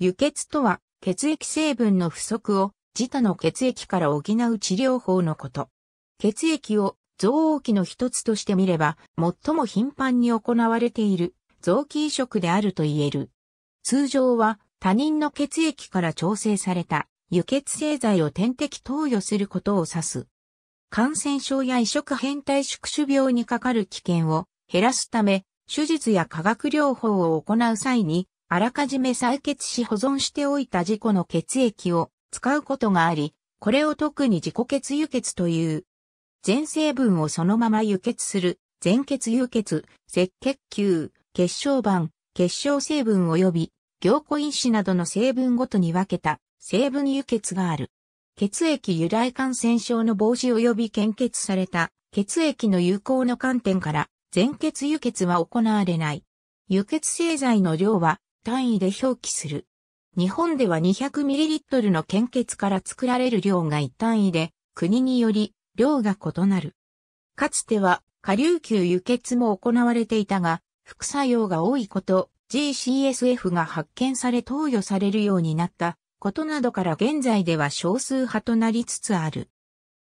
輸血とは、血液成分の不足を、自他の血液から補う治療法のこと。血液を臓器の一つとして見れば、最も頻繁に行われている臓器移植であると言える。通常は他人の血液から調整された輸血製剤を点滴投与することを指す。感染症や移植変態宿主病にかかる危険を減らすため、手術や化学療法を行う際にあらかじめ採血し保存しておいた自己の血液を使うことがあり、これを特に自己血輸血という。全成分をそのまま輸血する、全血輸血、赤血球、血小板、血小成分及び、凝固因子などの成分ごとに分けた、成分輸血がある。血液由来感染症の防止及び献血された、血液の有効の観点から、全血輸血は行われない。輸血製剤の量は単位で表記する。日本では 200ml の献血から作られる量が一単位で、国により量が異なる。かつては、下流級輸血も行われていたが、副作用が多いこと、GCSF が発見され投与されるようになったことなどから現在では少数派となりつつある。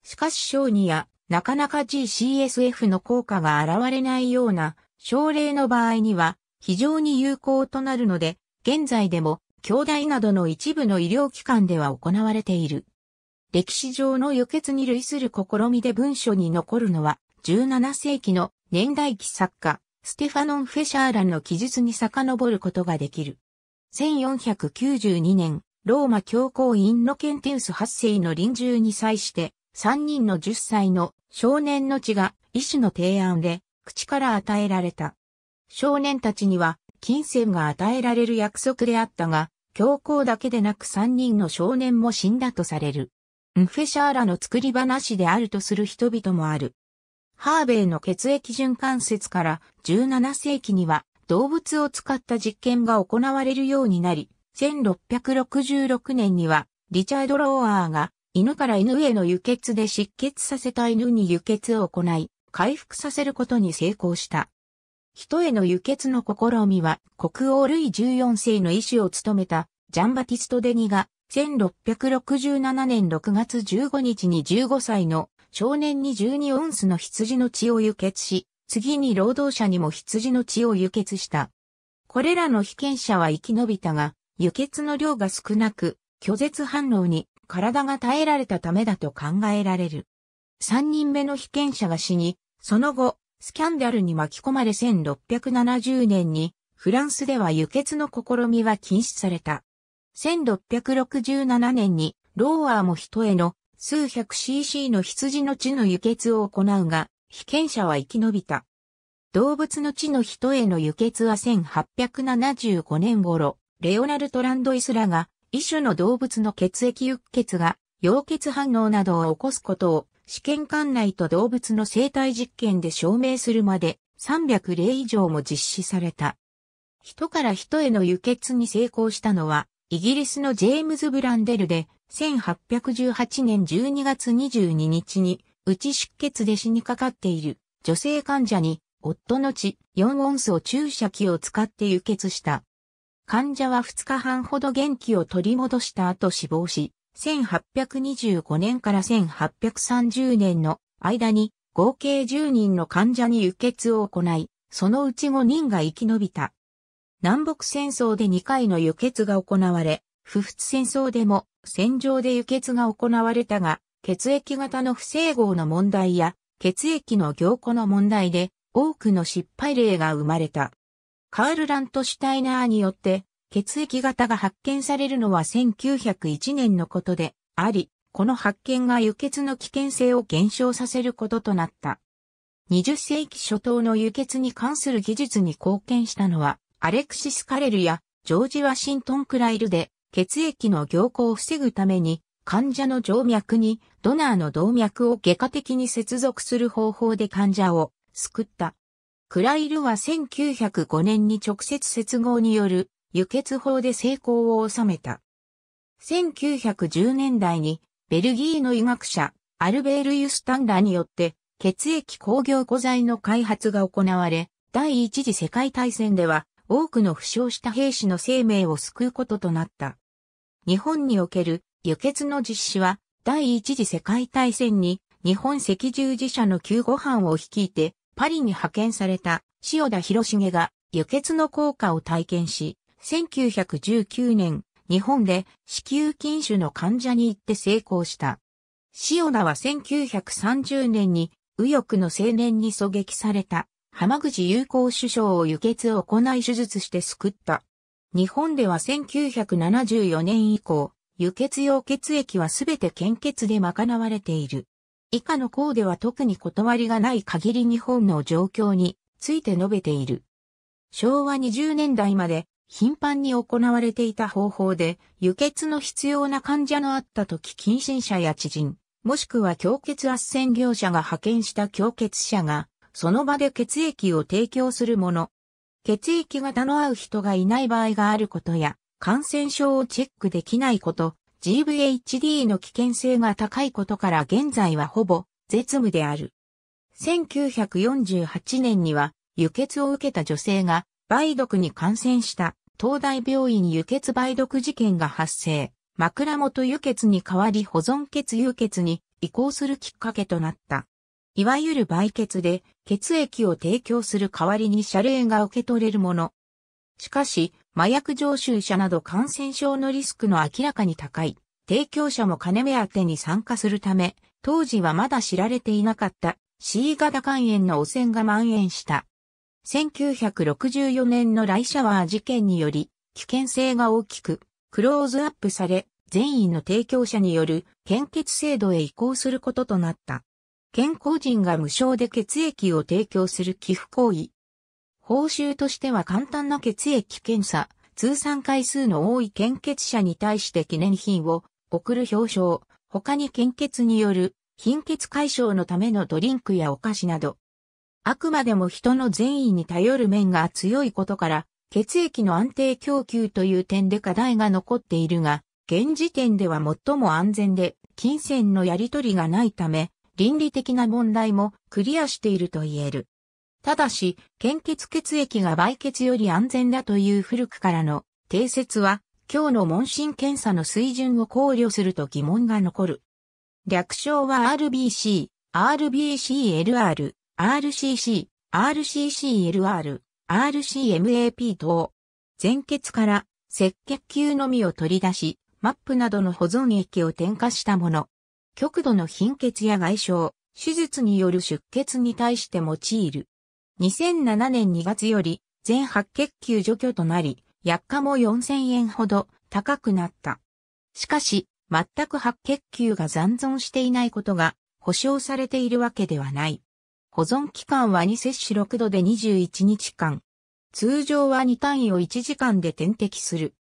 しかし小児やなかなか GCSF の効果が現れないような症例の場合には非常に有効となるので、現在でも、兄弟などの一部の医療機関では行われている。歴史上の輸血に類する試みで文書に残るのは、17世紀の年代記作家、ステファノン・フェシャーランの記述に遡ることができる。1492年、ローマ教皇インノケンテウス8世の臨終に際して、3人の10歳の少年の血が医師の提案で口から与えられた。少年たちには金銭が与えられる約束であったが、教皇だけでなく三人の少年も死んだとされる。ンフェシャーラの作り話であるとする人々もある。ハーベイの血液循環節から17世紀には動物を使った実験が行われるようになり、1666年にはリチャード・ローアーが犬から犬への輸血で失血させた犬に輸血を行い、回復させることに成功した。人への輸血の試みは国王ルイ14世の医師を務めたジャンバティスト・デニが1667年6月15日に15歳の少年に12オンスの羊の血を輸血し、次に労働者にも羊の血を輸血した。これらの被験者は生き延びたが、輸血の量が少なく、拒絶反応に体が耐えられたためだと考えられる。3人目の被験者が死に、その後、スキャンダルに巻き込まれ1670年にフランスでは輸血の試みは禁止された。1667年にローアーも人への数百 cc の羊の血の輸血を行うが、被験者は生き延びた。動物の血の人への輸血は1875年頃、レオナルト・ランドイスらが、異種の動物の血液輸血が、溶血反応などを起こすことを試験管内と動物の生態実験で証明するまで300例以上も実施された。人から人への輸血に成功したのは、イギリスのジェームズ・ブランデルで、1818年12月22日に、うち出血で死にかかっている女性患者に、夫の血4オンスを注射器を使って輸血した。患者は2日半ほど元気を取り戻した後死亡し、1825年から1830年の間に合計10人の患者に輸血を行い、そのうち5人が生き延びた。南北戦争で2回の輸血が行われ、不仏戦争でも戦場で輸血が行われたが、血液型の不整合の問題や血液の凝固の問題で多くの失敗例が生まれた。カール・ラントシュタイナーによって血液型が発見されるのは1901年のことであり、この発見が輸血の危険性を減少させることとなった。20世紀初頭の輸血に関する技術に貢献したのは、アレクシス・カレルやジョージ・ワシントン・クライルで、血液の凝固を防ぐために、患者の静脈にドナーの動脈を外科的に接続する方法で患者を救った。クライルは1905年に直接接合による輸血法で成功を収めた。1910年代にベルギーの医学者アルベール・ユスタンらによって血液工業庫材の開発が行われ、第一次世界大戦では多くの負傷した兵士の生命を救うこととなった。日本における輸血の実施は第一次世界大戦に日本赤十字社の救護班を率いてパリに派遣された塩田博重が輸血の効果を体験し、1919年、日本で子宮筋腫の患者に行って成功した。塩田は1930年に右翼の青年に狙撃された浜口友好首相を輸血を行い手術して救った。日本では1974年以降、輸血用血液はすべて献血で賄われている。以下の項では特に断りがない限り日本の状況について述べている。昭和20年代まで頻繁に行われていた方法で、輸血の必要な患者のあった時近親者や知人、もしくは強血圧旋業者が派遣した強血者が、その場で血液を提供するもの。血液型の合う人がいない場合があることや、感染症をチェックできないこと、GVHD の危険性が高いことから現在はほぼ絶務である。1948年には輸血を受けた女性が梅毒に感染した東大病院輸血梅毒事件が発生、枕元輸血に代わり保存血輸血に移行するきっかけとなった。いわゆる売血で血液を提供する代わりに謝礼が受け取れるもの。しかし、麻薬常習者など感染症のリスクの明らかに高い、提供者も金目当てに参加するため、当時はまだ知られていなかった C 型肝炎の汚染が蔓延した1964年のライシャワー事件により、危険性が大きく、クローズアップされ、善意の提供者による献血制度へ移行することとなった。健康人が無償で血液を提供する寄付行為。報酬としては簡単な血液検査、通算回数の多い献血者に対して記念品を送る表彰、他に献血による貧血解消のためのドリンクやお菓子など、あくまでも人の善意に頼る面が強いことから、血液の安定供給という点で課題が残っているが、現時点では最も安全で、金銭のやり取りがないため、倫理的な問題もクリアしていると言える。ただし、献血血液が売血より安全だという古くからの定説は、今日の問診検査の水準を考慮すると疑問が残る。略称は RBC、RBCLR、RCC、RCCLR、RCMAP 等。前血から赤血球のみを取り出し、マップなどの保存液を添加したもの。極度の貧血や外傷、手術による出血に対して用いる。2007年2月より全白血球除去となり、薬価も4000円ほど高くなった。しかし、全く白血球が残存していないことが保証されているわけではない。保存期間は2摂取6度で21日間。通常は2単位を1時間で点滴する。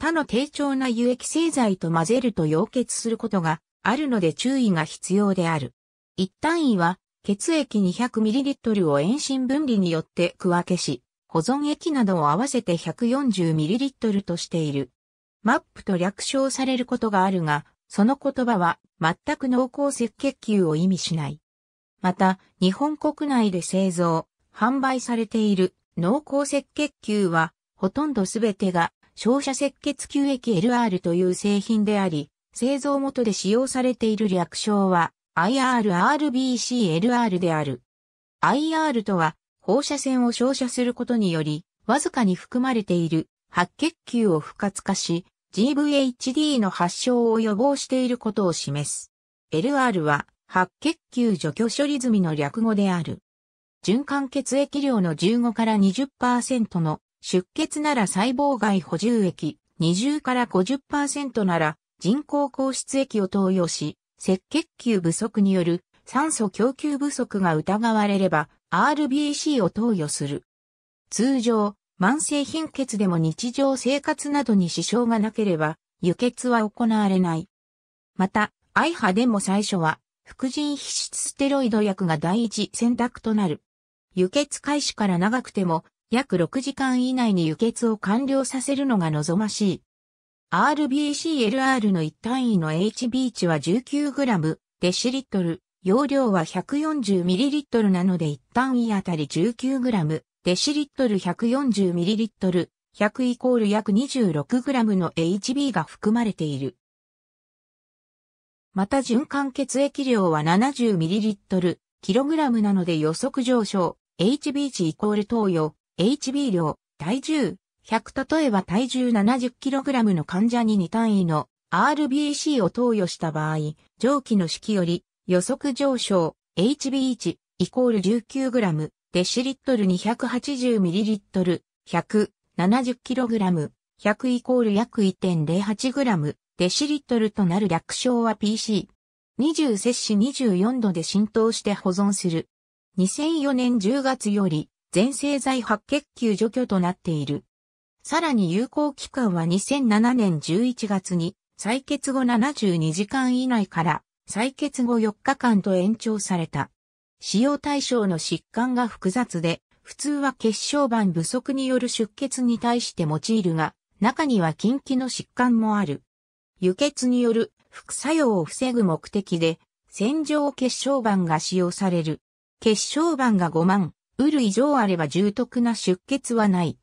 他の低調な有液製剤と混ぜると溶血することがあるので注意が必要である。1単位は血液 200ml を遠心分離によって区分けし、保存液などを合わせて 140ml としている。マップと略称されることがあるが、その言葉は全く濃厚赤血球を意味しない。また、日本国内で製造、販売されている濃厚赤血球は、ほとんどすべてが照射赤血球液 LR という製品であり、製造元で使用されている略称は IRRBCLR である。IR とは放射線を照射することにより、わずかに含まれている白血球を不活化し、GVHD の発症を予防していることを示す。LR は白血球除去処理済みの略語である。循環血液量の15から20%の出血なら細胞外補充液、20から50%なら人工抗質液を投与し、赤血球不足による酸素供給不足が疑われれば RBC を投与する。通常、慢性貧血でも日常生活などに支障がなければ輸血は行われない。また、愛波でも最初は副腎皮質ステロイド薬が第一選択となる。輸血開始から長くても約6時間以内に輸血を完了させるのが望ましい。RBCLR の一単位の HB 値は 19g デシリットル、容量は 140ml なので一単位あたり 19g デシリットル 140ml、100イコール約 26g の HB が含まれている。また循環血液量は 70ml/kg なので予測上昇。HB 値イコール投与。HB 量、体重、100例えば体重 70kg の患者に2単位の RBC を投与した場合、上記の式より予測上昇 HB 値イコール 19g、デシリットル 280ml、100、70kg、100イコール約 1.08g、デシリットルとなる略称は PC。20摂氏24度で浸透して保存する。2004年10月より全製剤白血球除去となっている。さらに有効期間は2007年11月に採血後72時間以内から採血後4日間と延長された。使用対象の疾患が複雑で、普通は血小板不足による出血に対して用いるが、中には近畿の疾患もある。輸血による副作用を防ぐ目的で、洗浄血小板が使用される。血小板が5万、ウル以上あれば重篤な出血はない。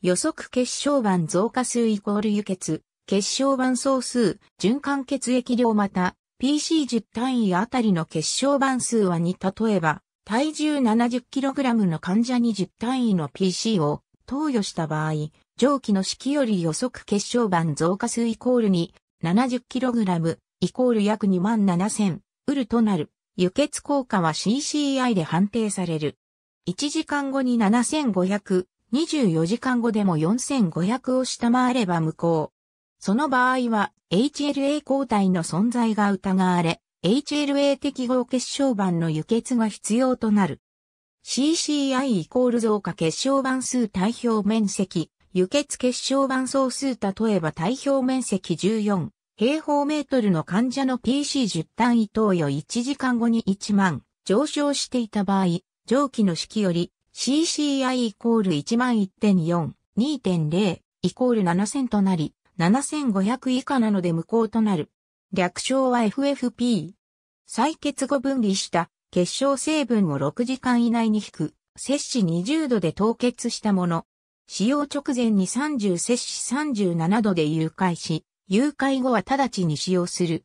予測血小板増加数イコール輸血、血小板総数、循環血液量また、PC10 単位あたりの血小板数は2、例えば、体重 70kg の患者に10単位の PC を投与した場合、上記の式より予測結晶板増加数イコールに 70kg イコール約2万7000ウルとなる。輸血効果は CCI で判定される。1時間後に7500、24時間後でも4500を下回れば無効。その場合は HLA 抗体の存在が疑われ、HLA 適合結晶板の輸血が必要となる。CCI イコール増加結晶板数体表面積輸血結晶板総数例えば体表面積14平方メートルの患者の PC10 単位投与1時間後に1万上昇していた場合、上記の式より CCI イコール1万1.4、2.0イコール7000となり、7500以下なので無効となる。略称は FFP。採血後分離した結晶成分を6時間以内に引く、摂氏20度で凍結したもの、使用直前に30摂氏37度で誘拐し、誘拐後は直ちに使用する。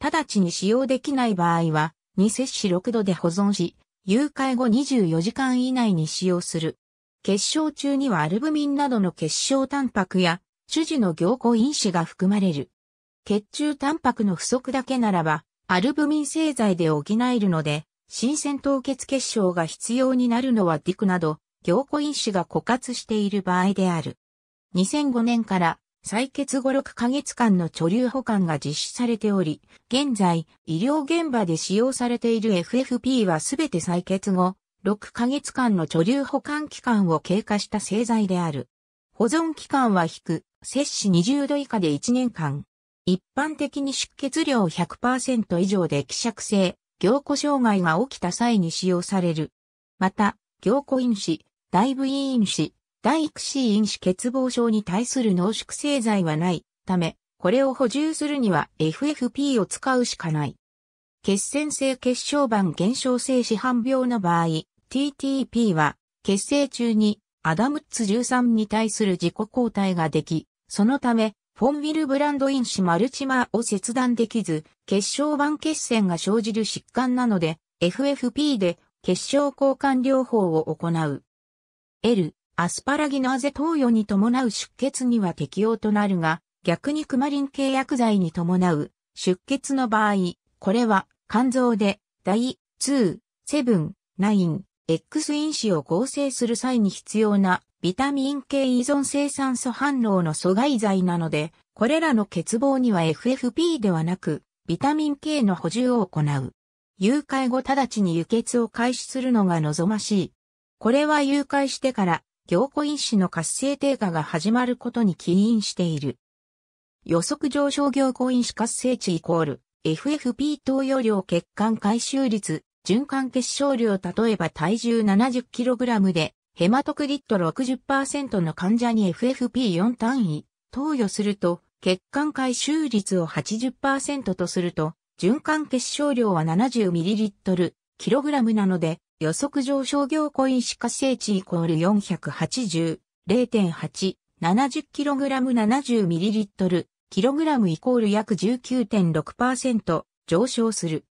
直ちに使用できない場合は、2摂氏6度で保存し、誘拐後24時間以内に使用する。結晶中にはアルブミンなどの結晶タンパクや、種子の凝固因子が含まれる。血中タンパクの不足だけならば、アルブミン製剤で補えるので、新鮮凍結結晶が必要になるのはディクなど、凝固因子が枯渇している場合である。2005年から採血後6ヶ月間の貯留保管が実施されており、現在、医療現場で使用されている FFP はすべて採血後、6ヶ月間の貯留保管期間を経過した製剤である。保存期間は低く、摂氏20度以下で1年間。一般的に出血量100%以上で希釈性、凝固障害が起きた際に使用される。また、凝固因子、大部位因子、大育子因子欠乏症に対する濃縮製剤はないため、これを補充するには FFP を使うしかない。血栓性血小板減少性死販病の場合、TTP は血清中にアダムッツ13に対する自己抗体ができ、そのため、フォンウィルブランド因子マルチマーを切断できず、血小板血栓が生じる疾患なので、FFP で血小交換療法を行う。L、アスパラギナーゼ投与に伴う出血には適用となるが、逆にクマリン系薬剤に伴う出血の場合、これは肝臓で第2、7、9、X 因子を合成する際に必要なビタミン系依存性酸素反応の阻害剤なので、これらの欠乏には FFP ではなく、ビタミン系の補充を行う。誘拐後直ちに輸血を開始するのが望ましい。これは誘拐してから、凝固因子の活性低下が始まることに起因している。予測上昇凝固因子活性値イコール、FFP 投与量血管回収率、循環結晶量例えば体重 70kg で、ヘマトクリット60%の患者に FFP4 単位、投与すると、血管回収率を80%とすると、循環結晶量は 70ml、キログラムなので、予測上商業コイン歯科性地イコール480、0.8、70kg70ml、kg イコール約19.6%上昇する。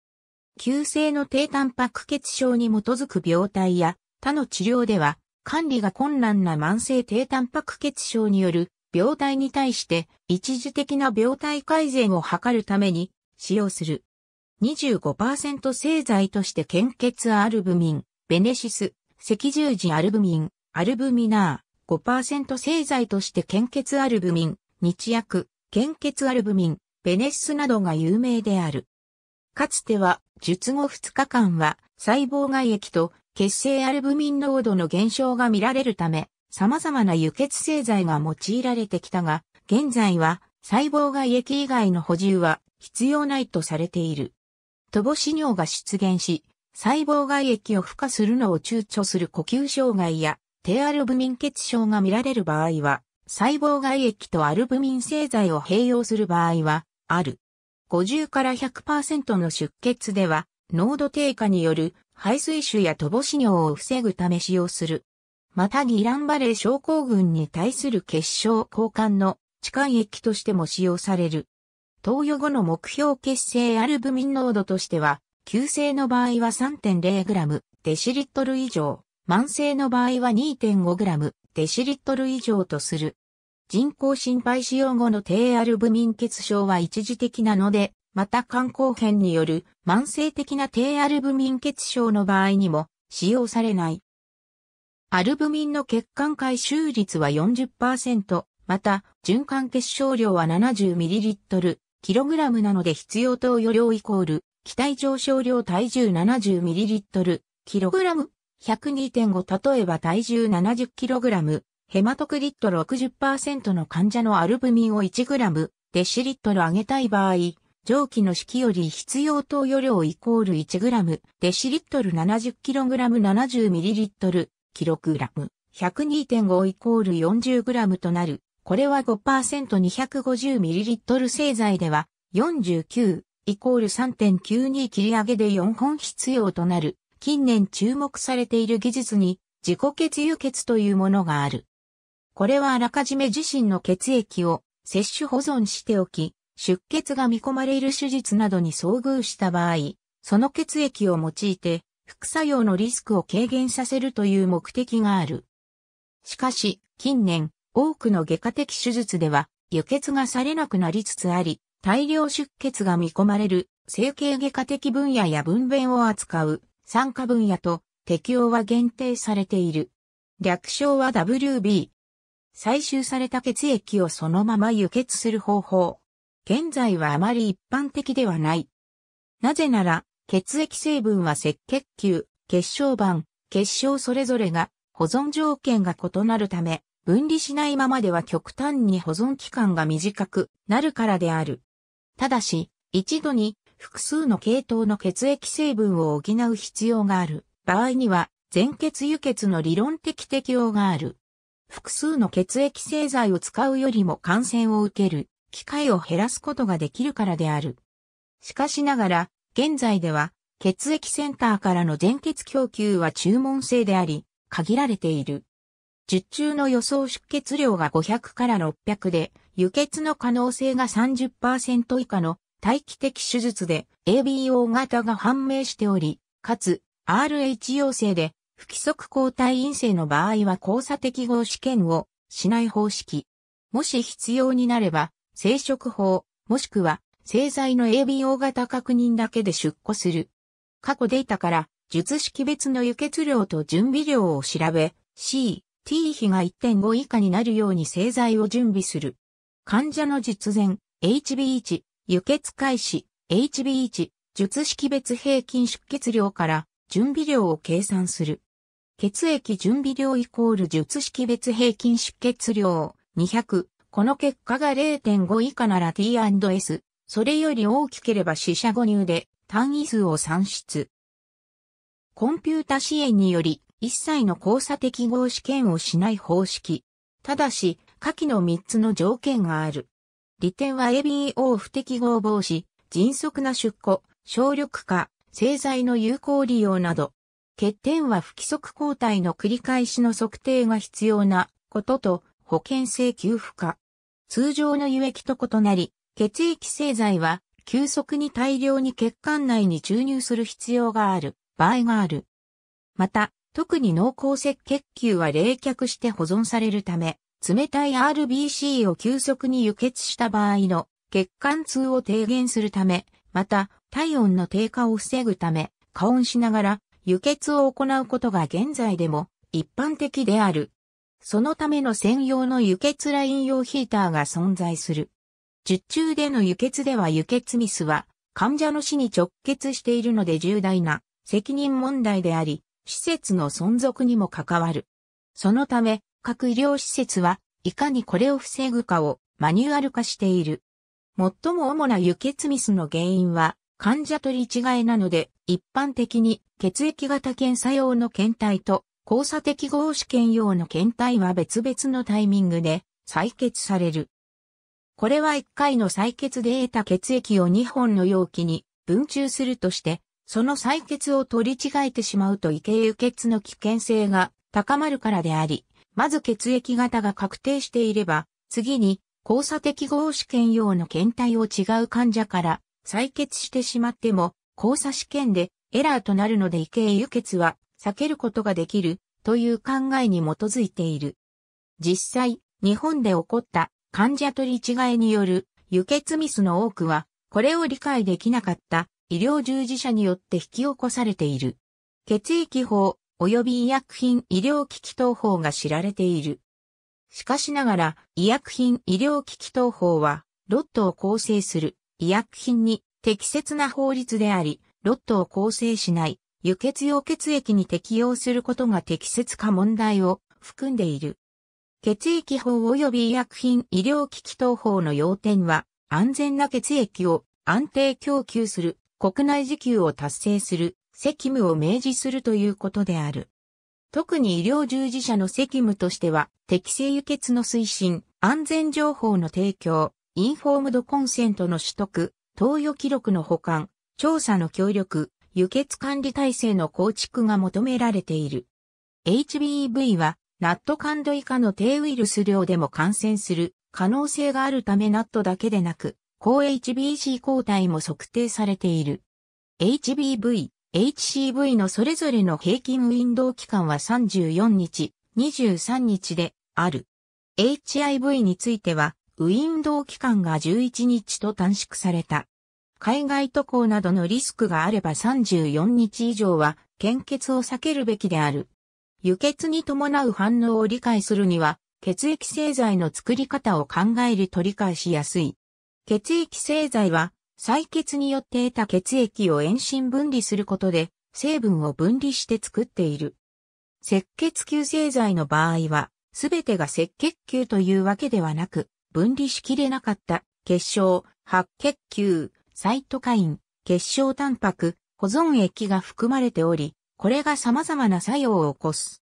急性の低タンパク血症に基づく病態や他の治療では管理が困難な慢性低タンパク血症による病態に対して一時的な病態改善を図るために使用する。25%製剤として献血アルブミン、ベネシス、赤十字アルブミン、アルブミナー、5%製剤として献血アルブミン、日薬、献血アルブミン、ベネシスなどが有名である。かつては、術後2日間は、細胞外液と血清アルブミン濃度の減少が見られるため、様々な輸血製剤が用いられてきたが、現在は細胞外液以外の補充は必要ないとされている。乏し尿が出現し、細胞外液を孵化するのを躊躇する呼吸障害や低アルブミン血症が見られる場合は、細胞外液とアルブミン製剤を併用する場合は、ある。50から100%の出血では、濃度低下による排水腫や乏し尿を防ぐため使用する。またギランバレー症候群に対する結晶交換の置換液としても使用される。投与後の目標血清アルブミン濃度としては、急性の場合は 3.0g デシリットル以上、慢性の場合は 2.5g デシリットル以上とする。人工心肺使用後の低アルブミン血症は一時的なので、また肝硬変による慢性的な低アルブミン血症の場合にも使用されない。アルブミンの血管回収率は40%、また循環結晶量は 70ml、キログラムなので必要投与量イコール、気体上昇量体重 70ml、ラム、102.5例えば体重 70kg、ヘマトクリット60%の患者のアルブミンを 1g、デシリットル上げたい場合、蒸気の式より必要投与量イコール 1g、デシリットル 70kg70ml、キログラム、102.5イコール 40g となる。これは 5%250ml 製剤では49イコール3.92切り上げで4本必要となる近年注目されている技術に自己血輸血というものがある。これはあらかじめ自身の血液を摂取保存しておき、出血が見込まれる手術などに遭遇した場合、その血液を用いて副作用のリスクを軽減させるという目的がある。しかし、近年、多くの外科的手術では輸血がされなくなりつつあり、大量出血が見込まれる整形外科的分野や分娩を扱う産科分野と適用は限定されている。略称は WB。採集された血液をそのまま輸血する方法。現在はあまり一般的ではない。なぜなら、血液成分は赤血球、血小板、血小それぞれが保存条件が異なるため、分離しないままでは極端に保存期間が短くなるからである。ただし、一度に複数の系統の血液成分を補う必要がある場合には、全血輸血の理論的適用がある。複数の血液製剤を使うよりも感染を受ける機会を減らすことができるからである。しかしながら、現在では血液センターからの全血供給は注文制であり、限られている。実中の予想出血量が500から600で、輸血の可能性が30%以下の待機的手術で ABO 型が判明しており、かつ RH 陽性で不規則抗体陰性の場合は交差適合試験をしない方式。もし必要になれば、生殖法、もしくは製剤の ABO 型確認だけで出庫する。過去データから、術式別の輸血量と準備量を調べ、C、t 比が1.5以下になるように製剤を準備する。患者の実前、HB1、輸血開始、HB1、術式別平均出血量から準備量を計算する。血液準備量イコール術式別平均出血量200。この結果が0.5以下なら T&S。それより大きければ死者誤入で単位数を算出。コンピュータ支援により一切の交差適合試験をしない方式。ただし、下記の3つの条件がある。利点は ABO 不適合防止、迅速な出庫、省力化、製剤の有効利用など。欠点は不規則抗体の繰り返しの測定が必要なことと保険請求付化。通常の輸液と異なり、血液製剤は急速に大量に血管内に注入する必要がある場合がある。また、特に濃厚赤血球は冷却して保存されるため、冷たい RBC を急速に輸血した場合の血管痛を低減するため、また体温の低下を防ぐため、加温しながら輸血を行うことが現在でも一般的である。そのための専用の輸血ライン用ヒーターが存在する。術中での輸血では輸血ミスは患者の死に直結しているので重大な責任問題であり、施設の存続にも関わる。そのため、各医療施設はいかにこれを防ぐかをマニュアル化している。最も主な輸血ミスの原因は患者取り違えなので一般的に血液型検査用の検体と交差適合試験用の検体は別々のタイミングで採血される。これは1回の採血で得た血液を2本の容器に分注するとしてその採血を取り違えてしまうと異形輸血の危険性が高まるからであり、まず血液型が確定していれば、次に交差適合試験用の検体を違う患者から採血してしまっても、交差試験でエラーとなるので異形輸血は避けることができるという考えに基づいている。実際、日本で起こった患者取り違えによる輸血ミスの多くは、これを理解できなかった医療従事者によって引き起こされている。血液法及び医薬品医療機器等法が知られている。しかしながら、医薬品医療機器等法は、ロットを構成する医薬品に適切な法律であり、ロットを構成しない輸血用血液に適用することが適切か問題を含んでいる。血液法及び医薬品医療機器等法の要点は、安全な血液を安定供給する国内時給を達成する責務を明示するということである。特に医療従事者の責務としては、適正輸血の推進、安全情報の提供、インフォームドコンセントの取得、投与記録の保管、調査の協力、輸血管理体制の構築が求められている。HBV は、ナット感度以下の低ウイルス量でも感染する可能性があるためナットだけでなく、高 HBC 抗体も測定されている。HBV、HCV のそれぞれの平均ウィンドウ期間は34日、23日である。HIV については、ウィンドウ期間が11日と短縮された。海外渡航などのリスクがあれば34日以上は献血を避けるべきである。輸血に伴う反応を理解するには、血液製剤の作り方を考えると理解しやすい。血液製剤は、採血によって得た血液を遠心分離することで、成分を分離して作っている。赤血球製剤の場合は、すべてが赤血球というわけではなく、分離しきれなかった血小、白血球、サイトカイン、血小タンパク、保存液が含まれており、これが様々な作用を起こす。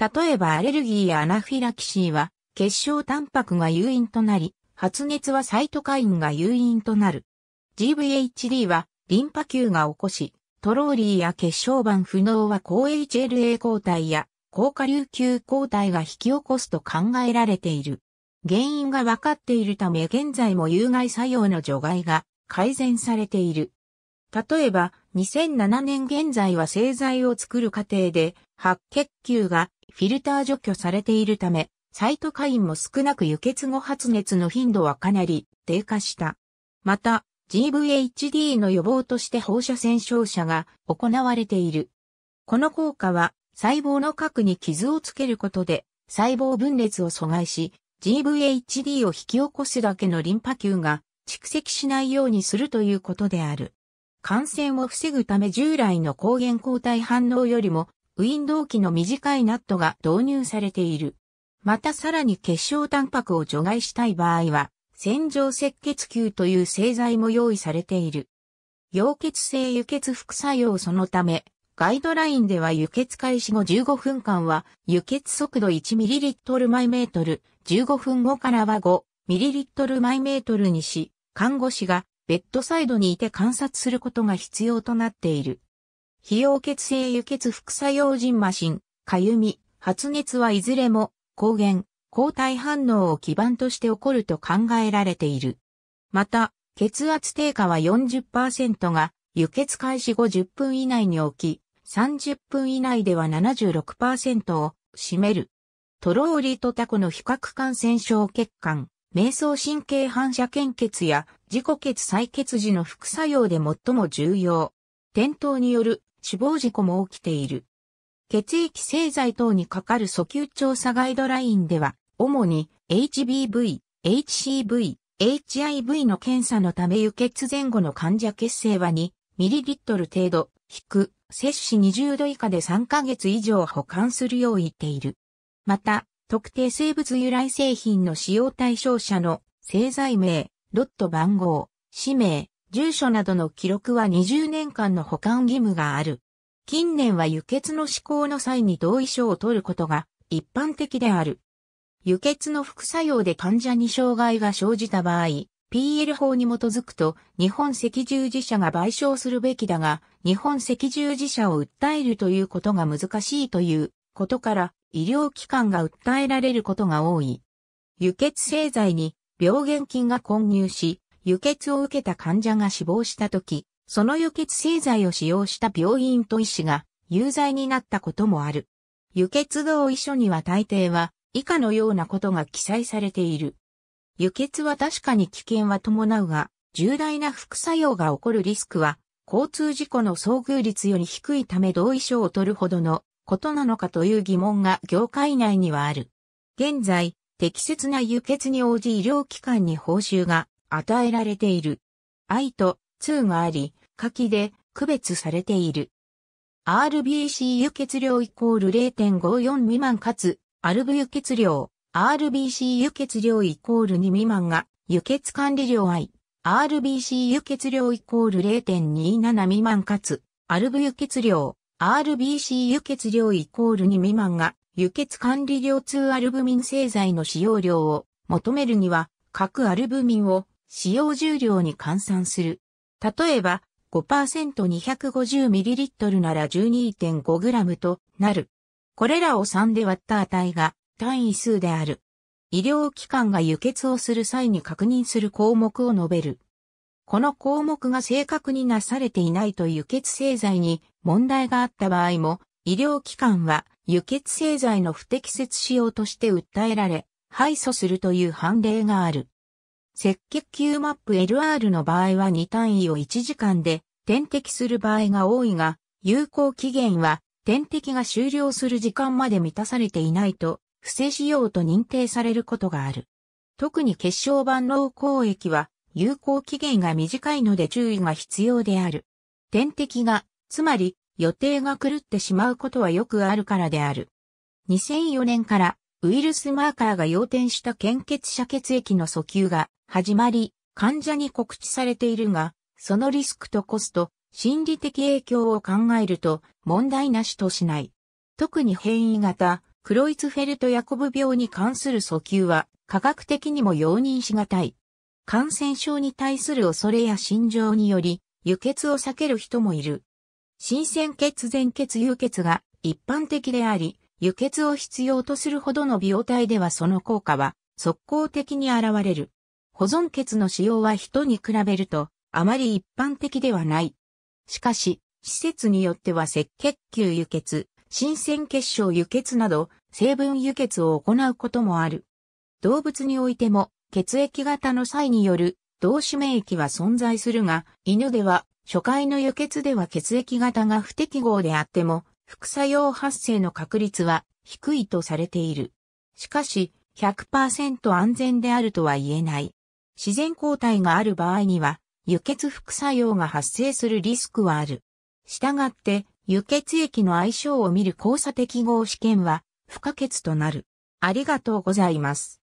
例えばアレルギーやアナフィラキシーは、血小タンパクが誘因となり、発熱はサイトカインが誘因となる。GVHD はリンパ球が起こし、トローリーや血小板不能は抗 HLA 抗体や高下流球抗体が引き起こすと考えられている。原因が分かっているため現在も有害作用の除外が改善されている。例えば、2007年現在は製剤を作る過程で、白血球がフィルター除去されているため、サイトカインも少なく輸血後発熱の頻度はかなり低下した。また、GVHD の予防として放射線照射が行われている。この効果は細胞の核に傷をつけることで細胞分裂を阻害し GVHD を引き起こすだけのリンパ球が蓄積しないようにするということである。感染を防ぐため従来の抗原抗体反応よりもウィンドウ期の短いナットが導入されている。またさらに結晶タンパクを除外したい場合は、洗浄赤血球という製剤も用意されている。溶血性輸血副作用そのため、ガイドラインでは輸血開始後15分間は輸血速度 1ml 毎メートル、15分後からは 5ml 毎メートルにし、看護師がベッドサイドにいて観察することが必要となっている。非溶血性輸血副作用人シン、かゆみ、発熱はいずれも抗原、抗体反応を基盤として起こると考えられている。また、血圧低下は40%が、輸血開始後10分以内に起き、30分以内では76%を占める。トローリとタコの比較感染症血管、瞑想神経反射献血や自己血採血時の副作用で最も重要。転倒による死亡事故も起きている。血液製剤等にかかる訴求調査ガイドラインでは、主に HBV、HCV、HIV の検査のため輸血前後の患者血清は 2ml 程度、引く、摂取20度以下で3ヶ月以上保管するよう言っている。また、特定生物由来製品の使用対象者の製剤名、ロット番号、氏名、住所などの記録は20年間の保管義務がある。近年は輸血の施行の際に同意書を取ることが一般的である。輸血の副作用で患者に障害が生じた場合、PL 法に基づくと日本赤十字社が賠償するべきだが、日本赤十字社を訴えるということが難しいということから、医療機関が訴えられることが多い。輸血製剤に病原菌が混入し、輸血を受けた患者が死亡した時、その輸血製剤を使用した病院と医師が有罪になったこともある。輸血同意書には大抵は以下のようなことが記載されている。輸血は確かに危険は伴うが、重大な副作用が起こるリスクは、交通事故の遭遇率より低いため同意書を取るほどのことなのかという疑問が業界内にはある。現在、適切な輸血に応じ医療機関に報酬が与えられている。愛と2があり、下記で区別されている。RBC 輸血量イコール0.54未満かつ、アルブ輸血量、RBC 輸血量イコール2未満が、輸血管理量 I、RBC 輸血量イコール0.27未満かつ、アルブ輸血量、RBC 輸血量イコール2未満が、輸血管理量2アルブミン製剤の使用量を求めるには、各アルブミンを使用重量に換算する例えば、5%250ml なら 12.5g となる。これらを3で割った値が単位数である。医療機関が輸血をする際に確認する項目を述べる。この項目が正確になされていないと輸血製剤に問題があった場合も、医療機関は輸血製剤の不適切使用として訴えられ、敗訴するという判例がある。赤血球マップ LR の場合は2単位を1時間で点滴する場合が多いが、有効期限は点滴が終了する時間まで満たされていないと、不正使用と認定されることがある。特に血小板脳抗液は有効期限が短いので注意が必要である。点滴が、つまり予定が狂ってしまうことはよくあるからである。2004年からウイルスマーカーが要点した献血者血液の訴求が始まり、患者に告知されているが、そのリスクとコスト、心理的影響を考えると問題なしとしない。特に変異型、クロイツフェルト・ヤコブ病に関する訴求は科学的にも容認しがたい。感染症に対する恐れや心情により、輸血を避ける人もいる。新鮮血前血輸血が一般的であり、輸血を必要とするほどの病態ではその効果は即効的に現れる。保存血の使用は人に比べるとあまり一般的ではない。しかし、施設によっては赤血球輸血、新鮮血症輸血など成分輸血を行うこともある。動物においても血液型の際による同種免疫は存在するが、犬では初回の輸血では血液型が不適合であっても副作用発生の確率は低いとされている。しかし、100%安全であるとは言えない。自然抗体がある場合には、輸血副作用が発生するリスクはある。したがって、輸血液の相性を見る交差適合試験は不可欠となる。ありがとうございます。